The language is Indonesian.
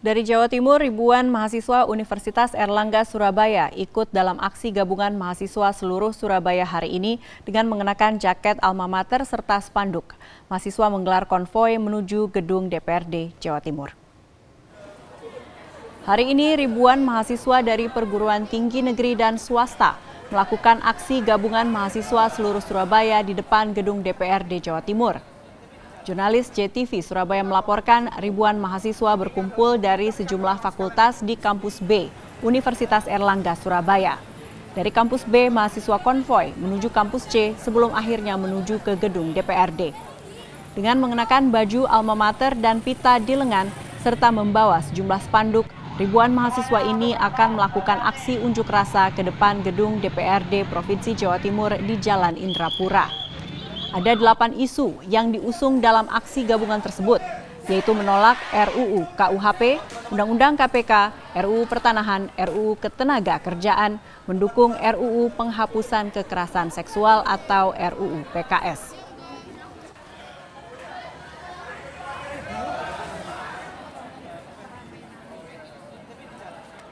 Dari Jawa Timur, ribuan mahasiswa Universitas Erlangga Surabaya ikut dalam aksi gabungan mahasiswa seluruh Surabaya hari ini dengan mengenakan jaket alma mater serta spanduk. Mahasiswa menggelar konvoi menuju gedung DPRD Jawa Timur. Hari ini ribuan mahasiswa dari perguruan tinggi negeri dan swasta melakukan aksi gabungan mahasiswa seluruh Surabaya di depan gedung DPRD Jawa Timur. Jurnalis JTV Surabaya melaporkan ribuan mahasiswa berkumpul dari sejumlah fakultas di kampus B, Universitas Erlangga, Surabaya. Dari kampus B, mahasiswa konvoy menuju kampus C sebelum akhirnya menuju ke gedung DPRD. Dengan mengenakan baju alma mater dan pita di lengan, serta membawa sejumlah spanduk, ribuan mahasiswa ini akan melakukan aksi unjuk rasa ke depan gedung DPRD Provinsi Jawa Timur di Jalan Indrapura. Ada delapan isu yang diusung dalam aksi gabungan tersebut, yaitu menolak RUU KUHP, Undang-Undang KPK, RUU Pertanahan, RUU Ketenaga Kerjaan, mendukung RUU Penghapusan Kekerasan Seksual atau RUU PKS.